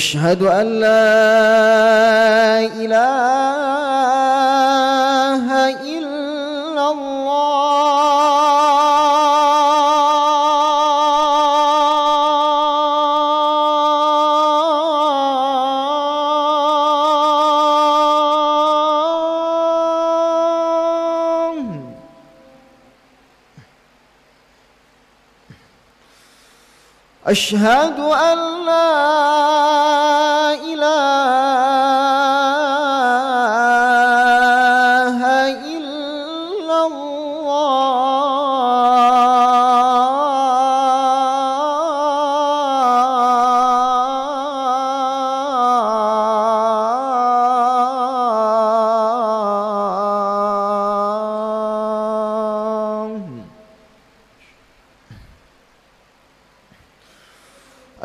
أشهد ان لا اله الا الله اشهد ان لا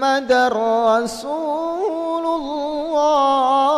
محمد رسول الله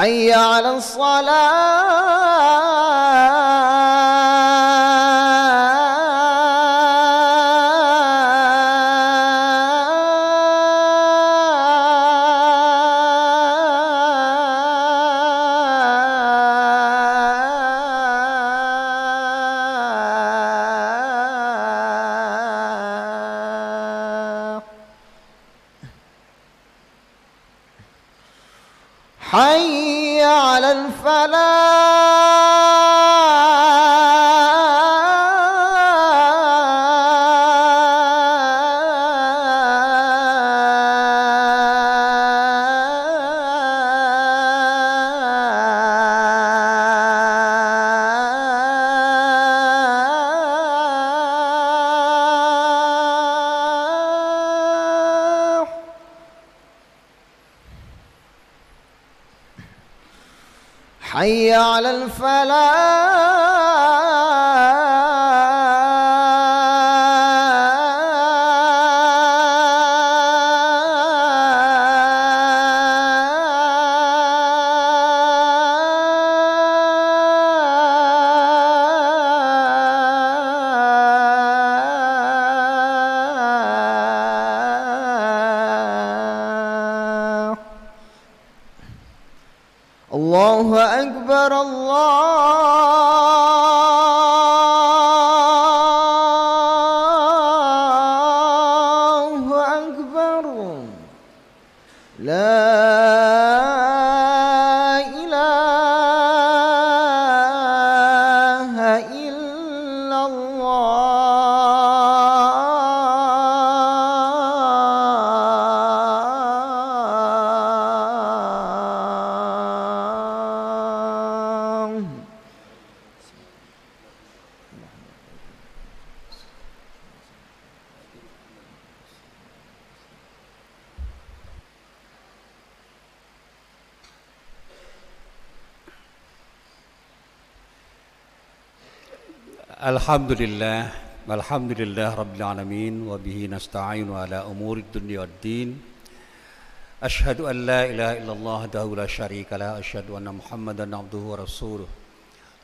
حي على الصلاه حي على الفلاح الحمد لله الحمد لله رب العالمين وبه نستعين على أمور الدنيا والدين أشهد أن لا إله إلا الله وحده لا شريك له أشهد أن محمدا عبده ورسوله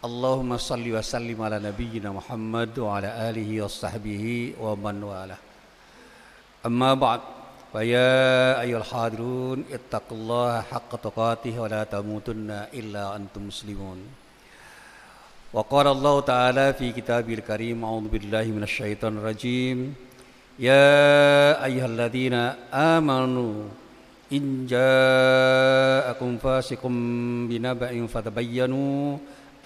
اللهم صل وسلم على نبينا محمد وعلى آله وصحبه ومن والاه أما بعد فيا أيها الحاضرون اتقوا الله حق تقاته ولا تموتن إلا أنتم مسلمون وقال الله تعالى في كتابه الكريم أعوذ بالله من الشيطان الرجيم يا أيها الذين آمنوا إن جاءكم فاسق بنبأ فتبينوا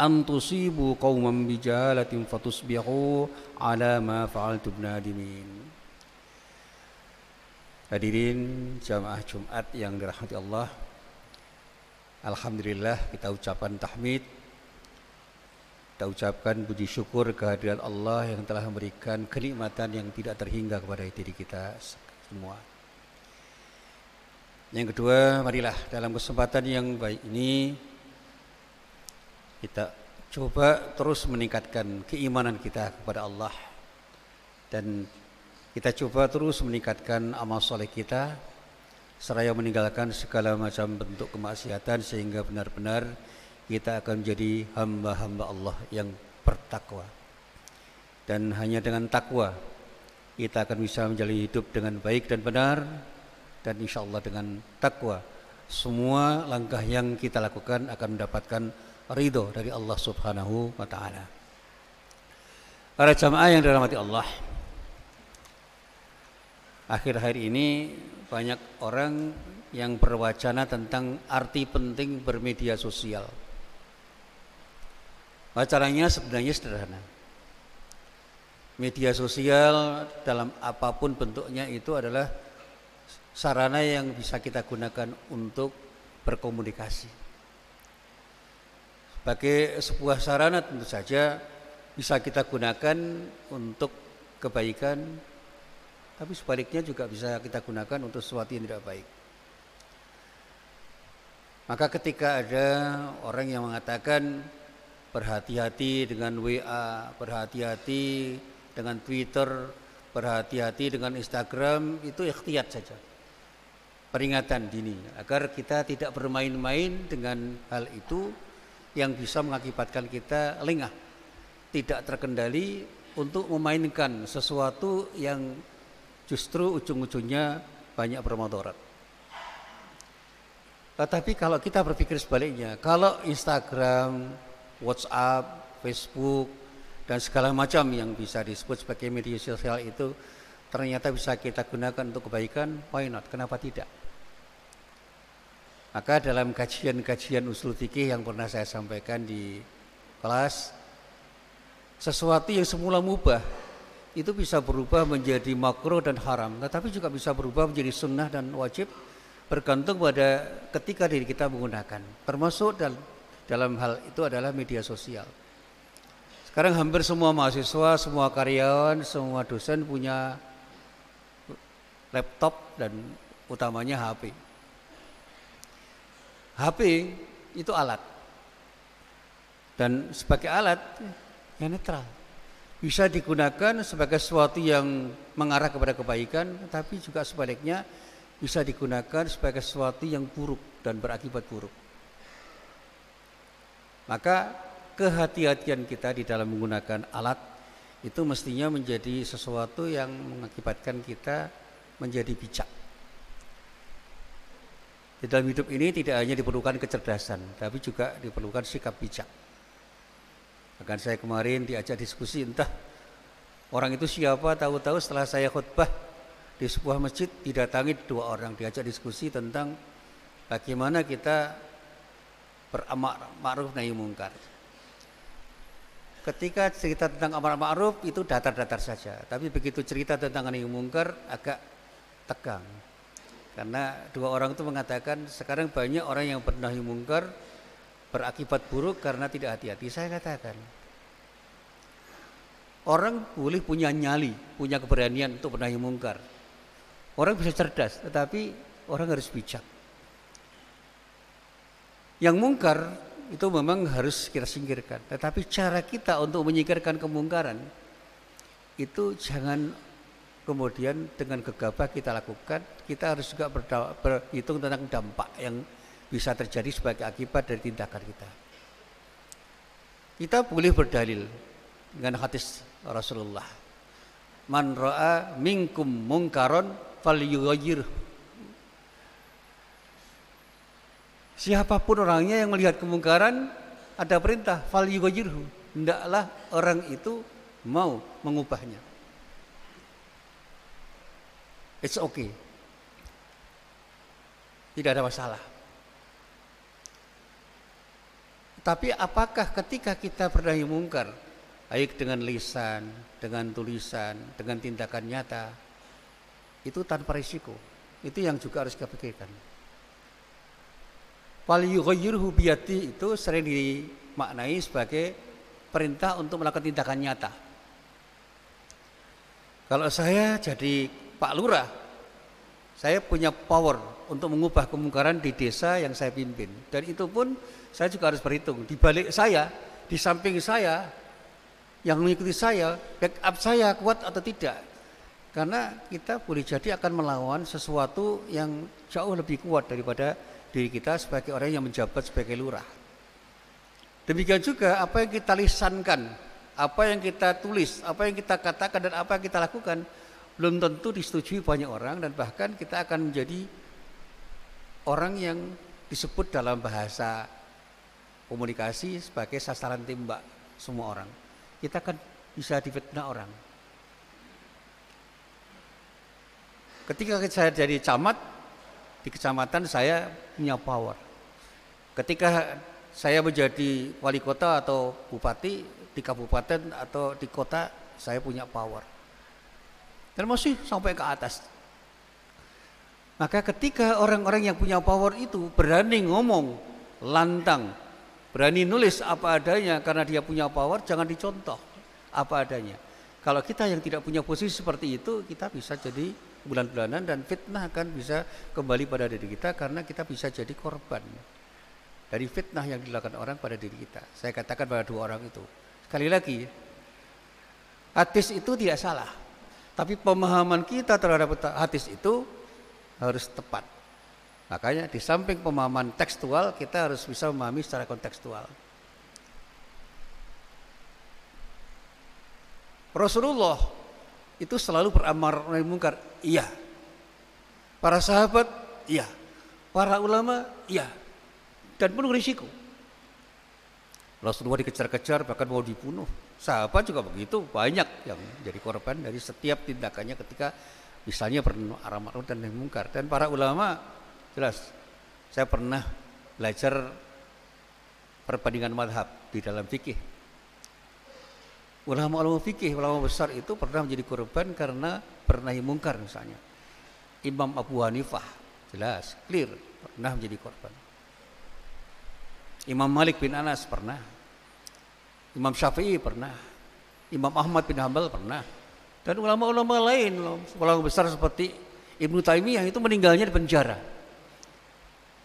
أن تصيبوا قوما بجهالة فتصبحوا على ما فعلتم نادمين Hadirin jamaah Jumat yang dirahmati Allah Alhamdulillah kita ucapan tahmid kita ucapkan puji syukur kehadiran Allah yang telah memberikan kenikmatan yang tidak terhingga kepada diri kita semua. Yang kedua, marilah dalam kesempatan yang baik ini kita coba terus meningkatkan keimanan kita kepada Allah dan kita coba terus meningkatkan amal soleh kita seraya meninggalkan segala macam bentuk kemaksiatan sehingga benar-benar kita akan menjadi hamba-hamba Allah yang bertakwa. Dan hanya dengan takwa kita akan bisa menjalani hidup dengan baik dan benar dan insya Allah dengan takwa semua langkah yang kita lakukan akan mendapatkan ridho dari Allah Subhanahu wa taala. Para jamaah yang dirahmati Allah. Akhir-akhir ini banyak orang yang berwacana tentang arti penting bermedia sosial. Acaranya sebenarnya sederhana. Media sosial dalam apapun bentuknya itu adalah sarana yang bisa kita gunakan untuk berkomunikasi. Sebagai sebuah sarana tentu saja bisa kita gunakan untuk kebaikan, tapi sebaliknya juga bisa kita gunakan untuk sesuatu yang tidak baik. Maka ketika ada orang yang mengatakan berhati-hati dengan WA, berhati-hati dengan Twitter, berhati-hati dengan Instagram, itu ikhtiat saja. Peringatan dini agar kita tidak bermain-main dengan hal itu yang bisa mengakibatkan kita lengah, tidak terkendali untuk memainkan sesuatu yang justru ujung-ujungnya banyak bermotorat. Tetapi kalau kita berpikir sebaliknya, kalau Instagram, WhatsApp, Facebook, dan segala macam yang bisa disebut sebagai media sosial itu ternyata bisa kita gunakan untuk kebaikan, why not? Kenapa tidak? Maka dalam kajian-kajian usul fikih yang pernah saya sampaikan di kelas, sesuatu yang semula mubah itu bisa berubah menjadi makro dan haram, tetapi juga bisa berubah menjadi sunnah dan wajib bergantung pada ketika diri kita menggunakan. Termasuk dan dalam hal itu adalah media sosial. Sekarang hampir semua mahasiswa, semua karyawan, semua dosen punya laptop dan utamanya HP. HP itu alat. Dan sebagai alat yang netral. Bisa digunakan sebagai sesuatu yang mengarah kepada kebaikan, tapi juga sebaliknya bisa digunakan sebagai sesuatu yang buruk dan berakibat buruk. Maka kehati-hatian kita di dalam menggunakan alat itu mestinya menjadi sesuatu yang mengakibatkan kita menjadi bijak. Di dalam hidup ini tidak hanya diperlukan kecerdasan, tapi juga diperlukan sikap bijak. Bahkan saya kemarin diajak diskusi entah orang itu siapa, tahu-tahu setelah saya khutbah di sebuah masjid didatangi dua orang diajak diskusi tentang bagaimana kita beramar ma'ruf nahi mungkar. Ketika cerita tentang amar ma'ruf itu datar-datar saja, tapi begitu cerita tentang nahi mungkar agak tegang. Karena dua orang itu mengatakan sekarang banyak orang yang pernah mungkar berakibat buruk karena tidak hati-hati. Saya katakan, orang boleh punya nyali, punya keberanian untuk pernah mungkar. Orang bisa cerdas, tetapi orang harus bijak. Yang mungkar itu memang harus kita singkirkan. Tetapi cara kita untuk menyingkirkan kemungkaran itu jangan kemudian dengan gegabah kita lakukan. Kita harus juga berhitung tentang dampak yang bisa terjadi sebagai akibat dari tindakan kita. Kita boleh berdalil dengan hadis Rasulullah. Man ra'a minkum mungkaron falyughayyirhu Siapapun orangnya yang melihat kemungkaran, ada perintah fal yugajirhu. Hendaklah orang itu mau mengubahnya. It's okay. Tidak ada masalah. Tapi apakah ketika kita berdaya mungkar, baik dengan lisan, dengan tulisan, dengan tindakan nyata, itu tanpa risiko. Itu yang juga harus kita pikirkan wal yughayyirhu biyati itu sering dimaknai sebagai perintah untuk melakukan tindakan nyata. Kalau saya jadi Pak Lurah, saya punya power untuk mengubah kemungkaran di desa yang saya pimpin. Dan itu pun saya juga harus berhitung. Di balik saya, di samping saya, yang mengikuti saya, backup saya kuat atau tidak. Karena kita boleh jadi akan melawan sesuatu yang jauh lebih kuat daripada diri kita sebagai orang yang menjabat sebagai lurah. Demikian juga apa yang kita lisankan, apa yang kita tulis, apa yang kita katakan dan apa yang kita lakukan belum tentu disetujui banyak orang dan bahkan kita akan menjadi orang yang disebut dalam bahasa komunikasi sebagai sasaran tembak semua orang. Kita akan bisa difitnah orang. Ketika saya jadi camat, di kecamatan saya punya power. Ketika saya menjadi wali kota atau bupati di kabupaten atau di kota saya punya power. Dan masih sampai ke atas. Maka ketika orang-orang yang punya power itu berani ngomong lantang, berani nulis apa adanya karena dia punya power, jangan dicontoh apa adanya. Kalau kita yang tidak punya posisi seperti itu, kita bisa jadi bulan-bulanan dan fitnah akan bisa kembali pada diri kita karena kita bisa jadi korban dari fitnah yang dilakukan orang pada diri kita. Saya katakan pada dua orang itu. Sekali lagi, hadis itu tidak salah. Tapi pemahaman kita terhadap hadis itu harus tepat. Makanya di samping pemahaman tekstual, kita harus bisa memahami secara kontekstual. Rasulullah itu selalu beramar nahi mungkar. Iya. Para sahabat, iya. Para ulama, iya. Dan penuh risiko. Rasulullah dikejar-kejar bahkan mau dibunuh. Sahabat juga begitu, banyak yang jadi korban dari setiap tindakannya ketika misalnya pernah ma'ruf dan nahi mungkar. Dan para ulama jelas saya pernah belajar perbandingan madhab di dalam fikih Ulama-ulama fikih, ulama besar itu pernah menjadi korban karena pernah mungkar misalnya. Imam Abu Hanifah, jelas, clear, pernah menjadi korban. Imam Malik bin Anas pernah. Imam Syafi'i pernah. Imam Ahmad bin Hambal pernah. Dan ulama-ulama lain, ulama besar seperti Ibnu Taimiyah itu meninggalnya di penjara.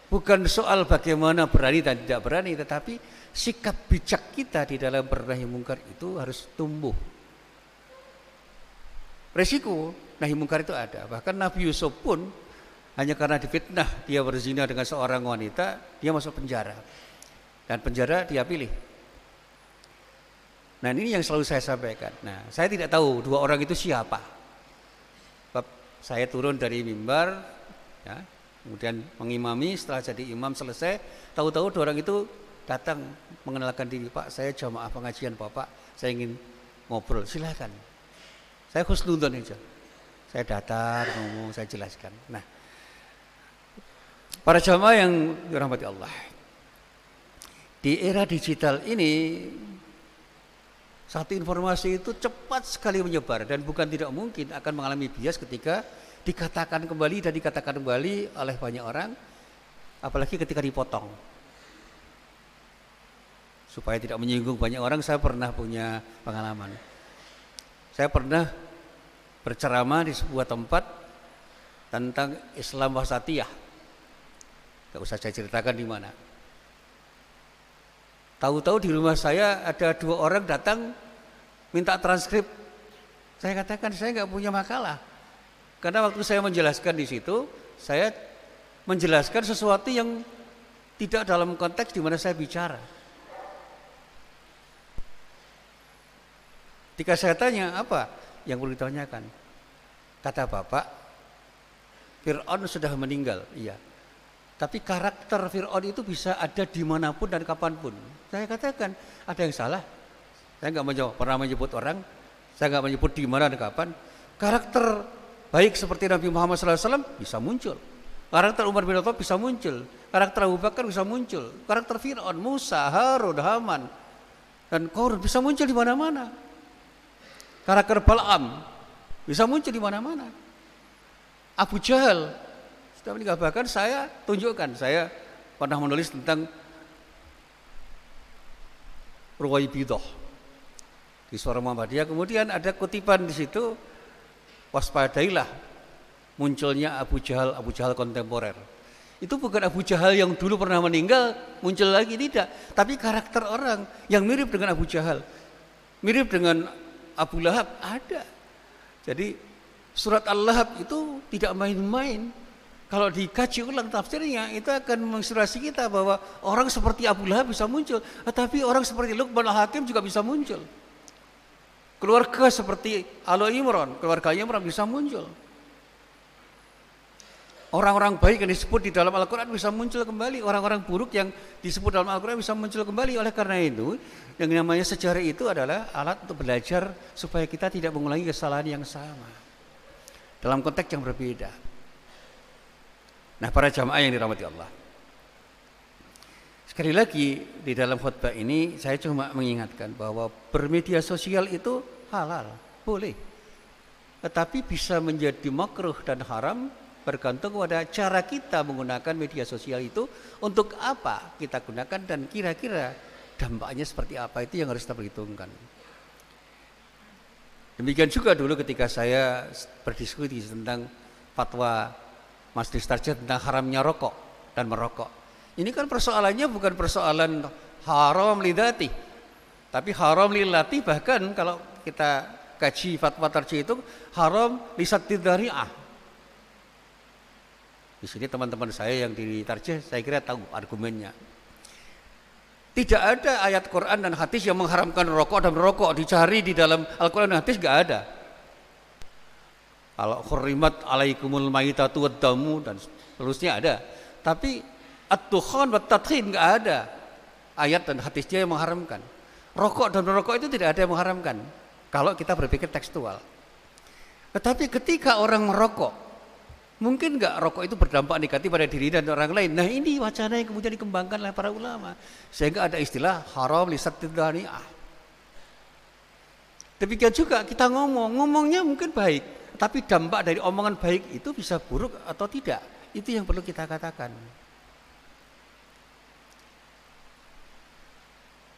Bukan soal bagaimana berani dan tidak berani, tetapi sikap bijak kita di dalam bernahi mungkar itu harus tumbuh. Resiko nahi mungkar itu ada. Bahkan Nabi Yusuf pun hanya karena difitnah dia berzina dengan seorang wanita, dia masuk penjara. Dan penjara dia pilih. Nah ini yang selalu saya sampaikan. Nah saya tidak tahu dua orang itu siapa. Sebab saya turun dari mimbar, ya, kemudian mengimami setelah jadi imam selesai, tahu-tahu dua orang itu datang mengenalkan diri Pak saya jamaah pengajian Bapak saya ingin ngobrol silahkan saya khusnudon aja saya datar ngomong saya jelaskan nah para jamaah yang dirahmati Allah di era digital ini satu informasi itu cepat sekali menyebar dan bukan tidak mungkin akan mengalami bias ketika dikatakan kembali dan dikatakan kembali oleh banyak orang apalagi ketika dipotong supaya tidak menyinggung banyak orang saya pernah punya pengalaman saya pernah berceramah di sebuah tempat tentang Islam wasatiyah Gak usah saya ceritakan di mana tahu-tahu di rumah saya ada dua orang datang minta transkrip saya katakan saya nggak punya makalah karena waktu saya menjelaskan di situ saya menjelaskan sesuatu yang tidak dalam konteks di mana saya bicara Ketika saya tanya apa yang perlu ditanyakan, kata bapak, Fir'aun sudah meninggal, iya. Tapi karakter Fir'aun itu bisa ada dimanapun dan kapanpun. Saya katakan, ada yang salah. Saya nggak menjawab, pernah menyebut orang, saya nggak menyebut di mana dan kapan. Karakter baik seperti Nabi Muhammad SAW bisa muncul. Karakter Umar bin Khattab bisa muncul. Karakter Abu Bakar bisa muncul. Karakter Fir'aun, Musa, Harun, Haman, dan Korun bisa muncul di mana-mana karakter Balaam bisa muncul di mana-mana. Abu Jahal sudah meninggal bahkan saya tunjukkan saya pernah menulis tentang Ruwai Bidoh di Suara Muhammadiyah. Kemudian ada kutipan di situ waspadailah munculnya Abu Jahal Abu Jahal kontemporer. Itu bukan Abu Jahal yang dulu pernah meninggal muncul lagi tidak, tapi karakter orang yang mirip dengan Abu Jahal, mirip dengan Abu Lahab ada. Jadi surat Al-Lahab itu tidak main-main. Kalau dikaji ulang tafsirnya itu akan menginspirasi kita bahwa orang seperti Abu Lahab bisa muncul, Tetapi orang seperti Luqman Al-Hakim juga bisa muncul. Keluarga seperti Alo Imran, keluarganya Imran bisa muncul. Orang-orang baik yang disebut di dalam Al-Quran bisa muncul kembali. Orang-orang buruk yang disebut dalam Al-Quran bisa muncul kembali. Oleh karena itu, yang namanya sejarah itu adalah alat untuk belajar supaya kita tidak mengulangi kesalahan yang sama. Dalam konteks yang berbeda. Nah para jamaah yang dirahmati Allah. Sekali lagi di dalam khutbah ini saya cuma mengingatkan bahwa bermedia sosial itu halal, boleh. Tetapi bisa menjadi makruh dan haram bergantung kepada cara kita menggunakan media sosial itu untuk apa kita gunakan dan kira-kira dampaknya seperti apa itu yang harus kita perhitungkan. Demikian juga dulu ketika saya berdiskusi tentang fatwa Mas Distarja tentang haramnya rokok dan merokok. Ini kan persoalannya bukan persoalan haram lidati, tapi haram lilati bahkan kalau kita kaji fatwa tarji itu haram lisati ah. Di sini teman-teman saya yang di tarjih saya kira tahu argumennya. Tidak ada ayat Quran dan hadis yang mengharamkan rokok dan merokok dicari di dalam Al-Quran dan hadis tidak ada. Kalau khurrimat alaikumul mayitatu damu dan seterusnya ada. Tapi at-tukhan wa tathin tidak ada ayat dan hadisnya yang mengharamkan. Rokok dan merokok itu tidak ada yang mengharamkan kalau kita berpikir tekstual. Tetapi ketika orang merokok Mungkin nggak rokok itu berdampak negatif pada diri dan orang lain. Nah ini wacana yang kemudian dikembangkan oleh para ulama. Sehingga ada istilah haram ah. Demikian juga kita ngomong, ngomongnya mungkin baik. Tapi dampak dari omongan baik itu bisa buruk atau tidak. Itu yang perlu kita katakan.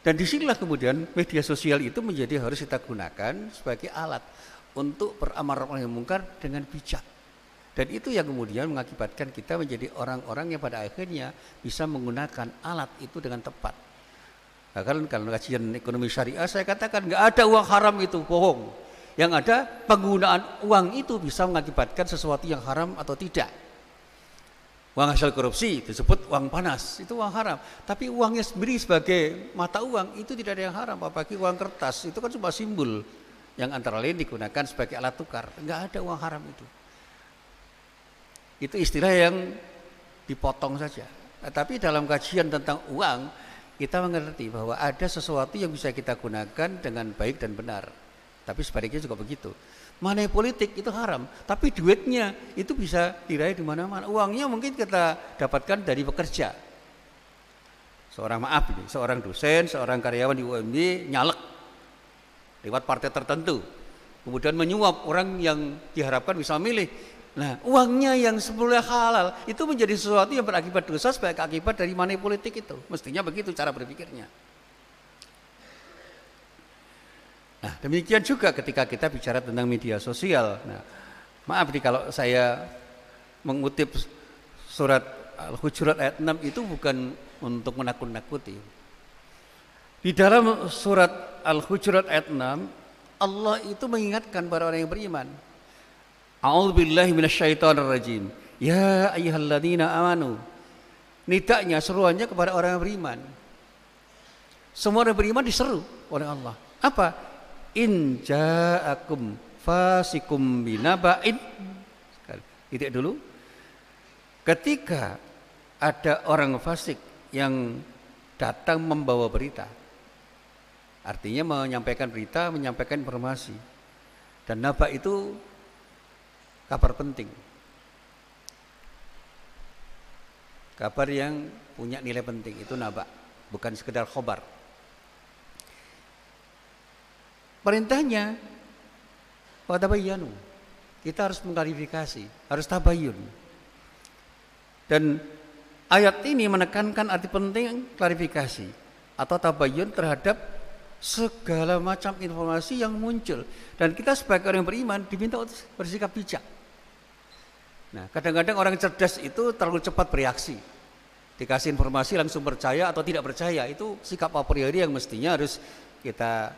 Dan disinilah kemudian media sosial itu menjadi harus kita gunakan sebagai alat untuk yang mungkar dengan bijak. Dan itu yang kemudian mengakibatkan kita menjadi orang-orang yang pada akhirnya bisa menggunakan alat itu dengan tepat. Nah, kalau, kalau kajian ekonomi syariah saya katakan nggak ada uang haram itu bohong. Yang ada penggunaan uang itu bisa mengakibatkan sesuatu yang haram atau tidak. Uang hasil korupsi disebut uang panas, itu uang haram. Tapi uangnya sendiri sebagai mata uang itu tidak ada yang haram, apalagi uang kertas itu kan cuma simbol yang antara lain digunakan sebagai alat tukar. Nggak ada uang haram itu itu istilah yang dipotong saja. Nah, tapi dalam kajian tentang uang, kita mengerti bahwa ada sesuatu yang bisa kita gunakan dengan baik dan benar. Tapi sebaliknya juga begitu. Money politik itu haram, tapi duitnya itu bisa diraih di mana-mana. Uangnya mungkin kita dapatkan dari bekerja. Seorang maaf ini, seorang dosen, seorang karyawan di UMD nyalek lewat partai tertentu. Kemudian menyuap orang yang diharapkan bisa milih Nah, uangnya yang sebelumnya halal itu menjadi sesuatu yang berakibat dosa sebagai akibat dari money politik itu. Mestinya begitu cara berpikirnya. Nah, demikian juga ketika kita bicara tentang media sosial. Nah, maaf nih kalau saya mengutip surat Al-Hujurat ayat 6 itu bukan untuk menakut-nakuti. Di dalam surat Al-Hujurat ayat 6, Allah itu mengingatkan para orang yang beriman A'udzubillahi rajim Ya ayyuhalladzina amanu. nitaknya seruannya kepada orang yang beriman. Semua orang yang beriman diseru oleh Allah. Apa? In ja'akum fasikum binaba'in. Titik dulu. Ketika ada orang fasik yang datang membawa berita. Artinya menyampaikan berita, menyampaikan informasi. Dan naba itu kabar penting. Kabar yang punya nilai penting itu nabak, bukan sekedar khobar. Perintahnya bayanu Kita harus mengklarifikasi, harus tabayun. Dan ayat ini menekankan arti penting klarifikasi atau tabayun terhadap segala macam informasi yang muncul dan kita sebagai orang yang beriman diminta untuk bersikap bijak Nah, kadang-kadang orang cerdas itu terlalu cepat bereaksi. Dikasih informasi langsung percaya atau tidak percaya, itu sikap a priori yang mestinya harus kita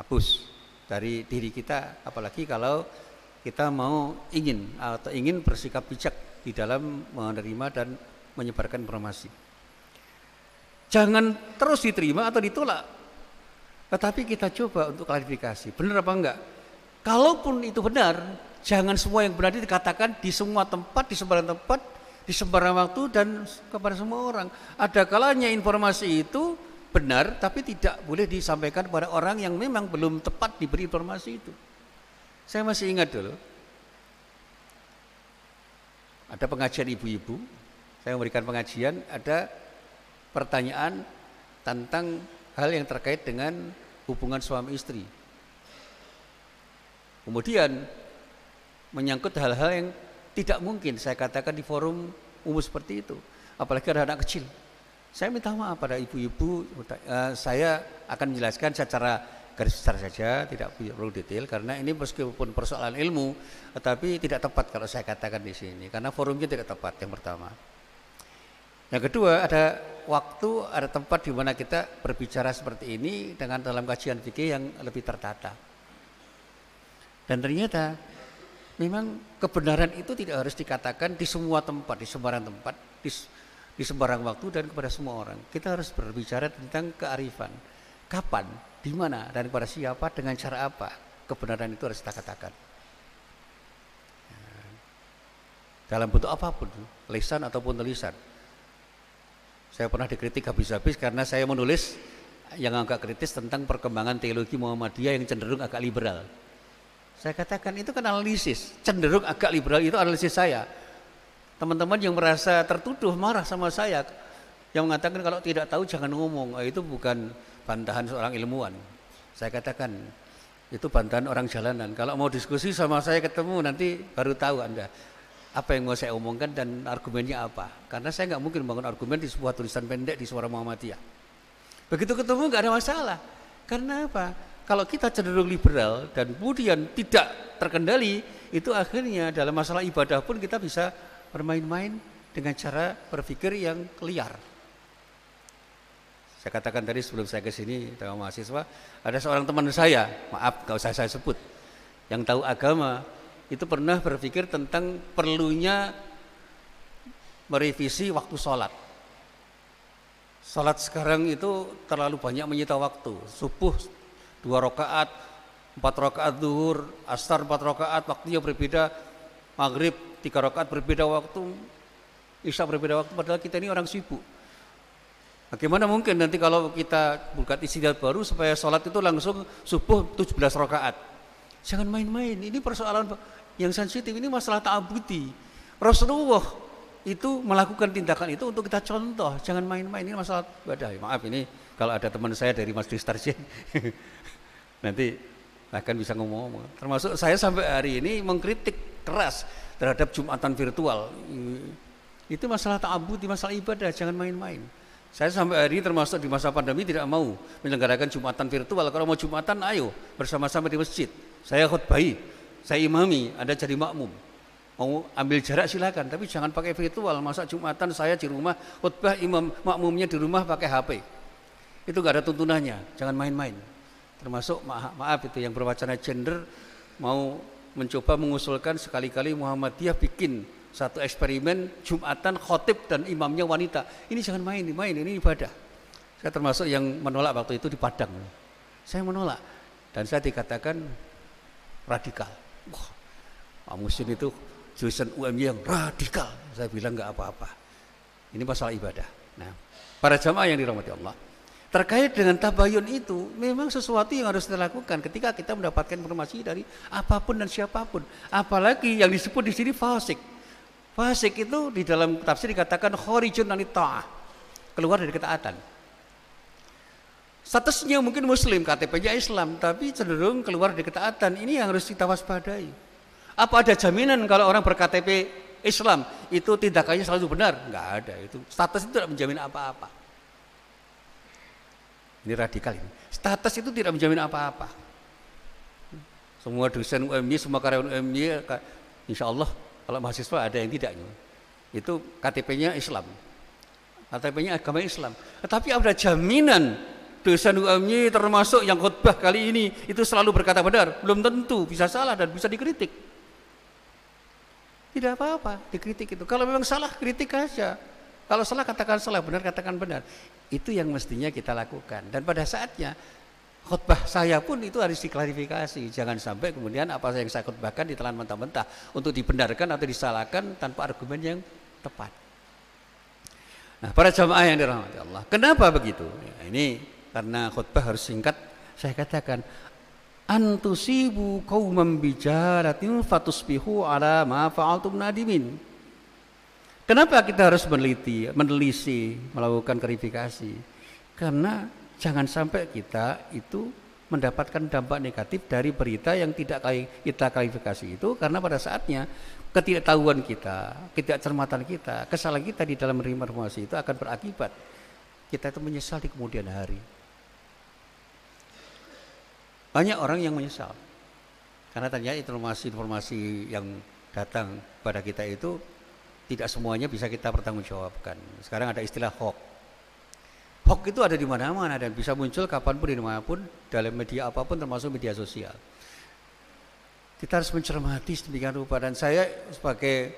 hapus dari diri kita, apalagi kalau kita mau ingin atau ingin bersikap bijak di dalam menerima dan menyebarkan informasi. Jangan terus diterima atau ditolak. Tetapi kita coba untuk klarifikasi, benar apa enggak? Kalaupun itu benar, Jangan semua yang benar dikatakan di semua tempat, di sembarang tempat, di sembarang waktu dan kepada semua orang. Ada kalanya informasi itu benar tapi tidak boleh disampaikan kepada orang yang memang belum tepat diberi informasi itu. Saya masih ingat dulu. Ada pengajian ibu-ibu, saya memberikan pengajian, ada pertanyaan tentang hal yang terkait dengan hubungan suami istri. Kemudian menyangkut hal-hal yang tidak mungkin saya katakan di forum umum seperti itu apalagi ada anak kecil saya minta maaf pada ibu-ibu eh, saya akan menjelaskan secara garis besar saja tidak perlu detail karena ini meskipun persoalan ilmu tetapi tidak tepat kalau saya katakan di sini karena forumnya tidak tepat yang pertama yang kedua ada waktu ada tempat di mana kita berbicara seperti ini dengan dalam kajian fikih yang lebih tertata dan ternyata memang kebenaran itu tidak harus dikatakan di semua tempat, di sembarang tempat, di, di sembarang waktu dan kepada semua orang. Kita harus berbicara tentang kearifan. Kapan, di mana, dan kepada siapa, dengan cara apa kebenaran itu harus kita katakan. Ya. Dalam bentuk apapun, lisan ataupun tulisan. Saya pernah dikritik habis-habis karena saya menulis yang agak kritis tentang perkembangan teologi Muhammadiyah yang cenderung agak liberal saya katakan itu kan analisis, cenderung agak liberal itu analisis saya. Teman-teman yang merasa tertuduh marah sama saya, yang mengatakan kalau tidak tahu jangan ngomong, oh, itu bukan bantahan seorang ilmuwan. Saya katakan itu bantahan orang jalanan. Kalau mau diskusi sama saya ketemu nanti baru tahu Anda apa yang mau saya omongkan dan argumennya apa. Karena saya nggak mungkin bangun argumen di sebuah tulisan pendek di suara Muhammadiyah. Begitu ketemu nggak ada masalah. Karena apa? Kalau kita cenderung liberal dan kemudian tidak terkendali, itu akhirnya dalam masalah ibadah pun kita bisa bermain-main dengan cara berpikir yang liar. Saya katakan tadi sebelum saya ke sini, sama mahasiswa, ada seorang teman saya, maaf, gak usah saya sebut, yang tahu agama, itu pernah berpikir tentang perlunya merevisi waktu sholat. Sholat sekarang itu terlalu banyak menyita waktu. Subuh dua rakaat, empat rakaat duhur, asar empat rakaat, waktunya berbeda, maghrib tiga rakaat berbeda waktu, isya berbeda waktu, padahal kita ini orang sibuk. Bagaimana mungkin nanti kalau kita buka istiadat baru supaya sholat itu langsung subuh 17 rakaat? Jangan main-main, ini persoalan yang sensitif, ini masalah ta'abuti. Rasulullah itu melakukan tindakan itu untuk kita contoh, jangan main-main, ini masalah badai. Maaf ini kalau ada teman saya dari Masjid Tarjih Nanti akan bisa ngomong-ngomong. Termasuk saya sampai hari ini mengkritik keras terhadap Jumatan virtual. Itu masalah di masalah ibadah, jangan main-main. Saya sampai hari ini termasuk di masa pandemi tidak mau menyelenggarakan Jumatan virtual. Kalau mau Jumatan ayo bersama-sama di masjid. Saya khutbahi, saya imami, Anda jadi makmum. Mau ambil jarak silakan, tapi jangan pakai virtual. Masa Jumatan saya di rumah, khutbah imam makmumnya di rumah pakai HP. Itu gak ada tuntunannya, jangan main-main. Termasuk maaf, maaf itu yang berwacana gender mau mencoba mengusulkan sekali-kali Muhammadiyah bikin satu eksperimen Jumatan khotib dan imamnya wanita. Ini jangan main, main ini ibadah. Saya termasuk yang menolak waktu itu di Padang. Saya menolak dan saya dikatakan radikal. Wah, Pak Musin itu jurusan UMY yang radikal. Saya bilang nggak apa-apa. Ini masalah ibadah. Nah, para jamaah yang dirahmati Allah, Terkait dengan tabayun itu memang sesuatu yang harus dilakukan ketika kita mendapatkan informasi dari apapun dan siapapun. Apalagi yang disebut di sini fasik. Fasik itu di dalam tafsir dikatakan khorijun dari ta'ah. Keluar dari ketaatan. Statusnya mungkin muslim, KTP-nya Islam, tapi cenderung keluar dari ketaatan. Ini yang harus kita waspadai. Apa ada jaminan kalau orang berKTP Islam itu tindakannya selalu benar? Enggak ada itu. Status itu tidak menjamin apa-apa ini radikal ini. Status itu tidak menjamin apa-apa. Semua dosen UMY, semua karyawan UMY, insya Allah kalau mahasiswa ada yang tidak. Itu KTP-nya Islam. KTP-nya agama Islam. Tetapi ada jaminan dosen UMY termasuk yang khutbah kali ini itu selalu berkata benar. Belum tentu, bisa salah dan bisa dikritik. Tidak apa-apa dikritik itu. Kalau memang salah kritik saja. Kalau salah katakan salah, benar katakan benar. Itu yang mestinya kita lakukan. Dan pada saatnya khutbah saya pun itu harus diklarifikasi. Jangan sampai kemudian apa yang saya khutbahkan ditelan mentah-mentah untuk dibenarkan atau disalahkan tanpa argumen yang tepat. Nah, para jamaah yang dirahmati Allah, kenapa begitu? Nah, ini karena khutbah harus singkat. Saya katakan, antusibu kauman bijaratin fatusbihu ala ma fa'altum nadimin. Kenapa kita harus meneliti, menelisi, melakukan verifikasi? Karena jangan sampai kita itu mendapatkan dampak negatif dari berita yang tidak kita klarifikasi itu karena pada saatnya ketidaktahuan kita, ketidakcermatan kita, kesalahan kita di dalam menerima informasi itu akan berakibat kita itu menyesal di kemudian hari. Banyak orang yang menyesal karena ternyata informasi-informasi yang datang pada kita itu tidak semuanya bisa kita pertanggungjawabkan. Sekarang ada istilah hoax. Hoax itu ada di mana-mana dan bisa muncul kapanpun, di pun dalam media apapun termasuk media sosial. Kita harus mencermati sedemikian rupa dan saya sebagai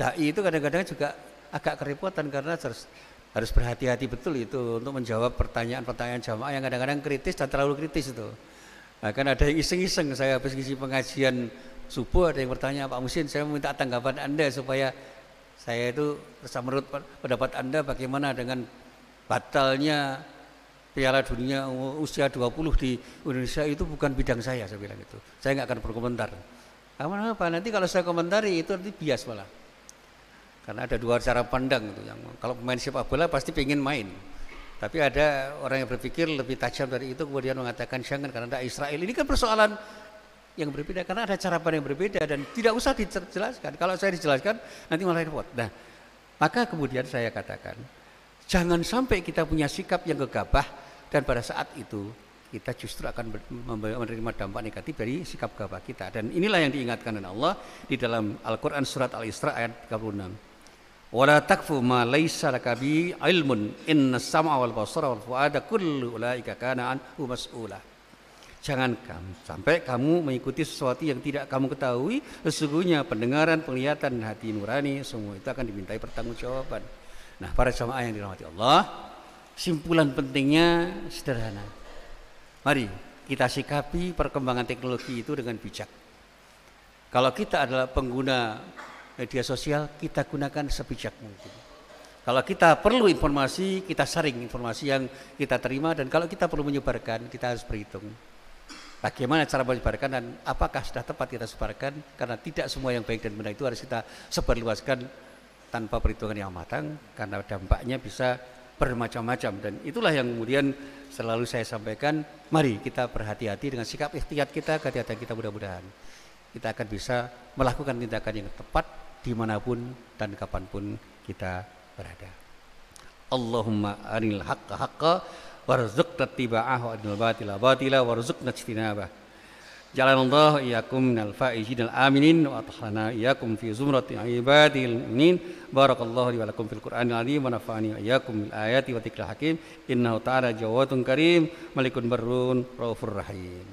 dai itu kadang-kadang juga agak kerepotan karena harus harus berhati-hati betul itu untuk menjawab pertanyaan-pertanyaan jamaah yang kadang-kadang kritis dan terlalu kritis itu. Nah, kan ada yang iseng-iseng saya habis ngisi pengajian subuh ada yang bertanya Pak Musin saya minta tanggapan Anda supaya saya itu bisa menurut pendapat Anda bagaimana dengan batalnya Piala Dunia usia 20 di Indonesia itu bukan bidang saya saya bilang itu saya nggak akan berkomentar karena apa nanti kalau saya komentari itu nanti bias malah karena ada dua cara pandang itu yang kalau pemain sepak bola pasti pengen main tapi ada orang yang berpikir lebih tajam dari itu kemudian mengatakan jangan karena ada Israel ini kan persoalan yang berbeda karena ada cara pandang yang berbeda dan tidak usah dijelaskan. Kalau saya dijelaskan nanti malah repot. Nah, maka kemudian saya katakan jangan sampai kita punya sikap yang gegabah dan pada saat itu kita justru akan menerima dampak negatif dari sikap gegabah kita. Dan inilah yang diingatkan oleh Allah di dalam Al-Quran surat Al-Isra ayat 36. Wala takfu ma laisa lakabi ilmun inna sam'a wal basara wal fuada kullu ulaika kana an mas'ula. Jangan kamu sampai kamu mengikuti sesuatu yang tidak kamu ketahui, sesungguhnya pendengaran, penglihatan, hati nurani semua itu akan dimintai pertanggungjawaban. Nah, para jamaah yang dirahmati Allah, simpulan pentingnya sederhana. Mari kita sikapi perkembangan teknologi itu dengan bijak. Kalau kita adalah pengguna media sosial, kita gunakan sebijak mungkin. Kalau kita perlu informasi, kita saring informasi yang kita terima dan kalau kita perlu menyebarkan, kita harus berhitung. Bagaimana cara menyebarkan dan apakah sudah tepat kita sebarkan karena tidak semua yang baik dan benar itu harus kita sebarluaskan tanpa perhitungan yang matang karena dampaknya bisa bermacam-macam dan itulah yang kemudian selalu saya sampaikan mari kita berhati-hati dengan sikap ikhtiar kita kehati-hatian kita mudah-mudahan kita akan bisa melakukan tindakan yang tepat dimanapun dan kapanpun kita berada. Allahumma anil haqqa haqqa warzuqna tiba'ah wa adnal batila batila warzuqna ijtinabah Jalan Allah iyakum minal faizin al aminin wa athlana iyakum fi zumrati ibadil minin barakallahu li wa lakum fil qur'anil azim wa nafa'ani iyakum bil ayati wa tikla hakim innahu ta'ala jawatun karim malikun barrun raufur rahim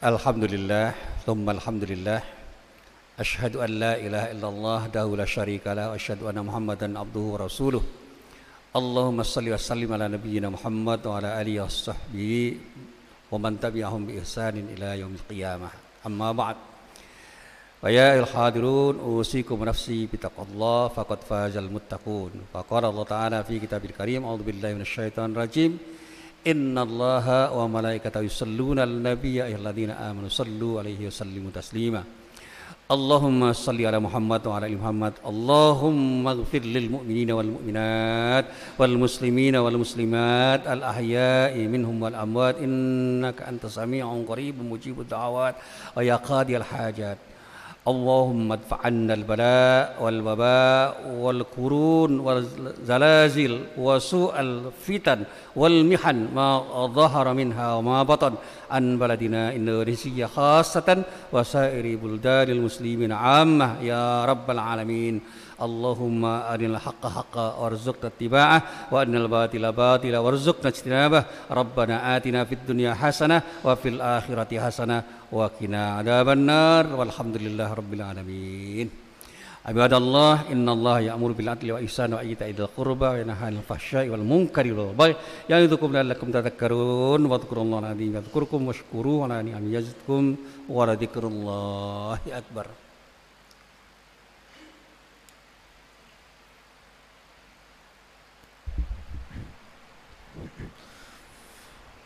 الحمد لله ثم الحمد لله أشهد أن لا إله إلا الله دعو لا شريك له أشهد أن محمدا عبده ورسوله اللهم صل وسلم على نبينا محمد وعلى آله وصحبه ومن تبعهم بإحسان إلى يوم القيامة أما بعد ويا الحاضرون أوصيكم نفسي بتقوى الله فقد فاز المتقون فقال الله تعالى في كتاب الكريم أعوذ بالله من الشيطان الرجيم إن الله وملائكته يصلون على النبي أيها الذين آمنوا صلوا عليه وسلموا تسليما اللهم صل على محمد وعلى ال محمد اللهم اغفر للمؤمنين والمؤمنات والمسلمين والمسلمات الاحياء منهم والاموات انك انت سميع قريب مجيب الدعوات ويا قاضي الحاجات اللهم ادفع عنا البلاء والوباء والقرون والزلازل وسوء الفتن والمحن ما ظهر منها وما بطن عن بلدنا إندونيسيا خاصة وسائر بلدان المسلمين عامة يا رب العالمين اللهم أرنا الحق حقا وارزقنا اتباعه وأرنا الباطل باطلا وارزقنا اجتنابه ربنا آتنا في الدنيا حسنة وفي الآخرة حسنة وقنا عذاب النار والحمد لله رب العالمين عباد الله إن الله يأمر بالعدل والإحسان وإيتاء ذي القربى وينهى عن الفحشاء والمنكر والبغي يعظكم لعلكم تذكرون واذكروا الله العظيم يذكركم واشكروه على نعمه يزدكم ولذكر الله أكبر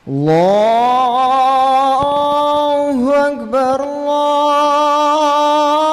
الله أكبر الله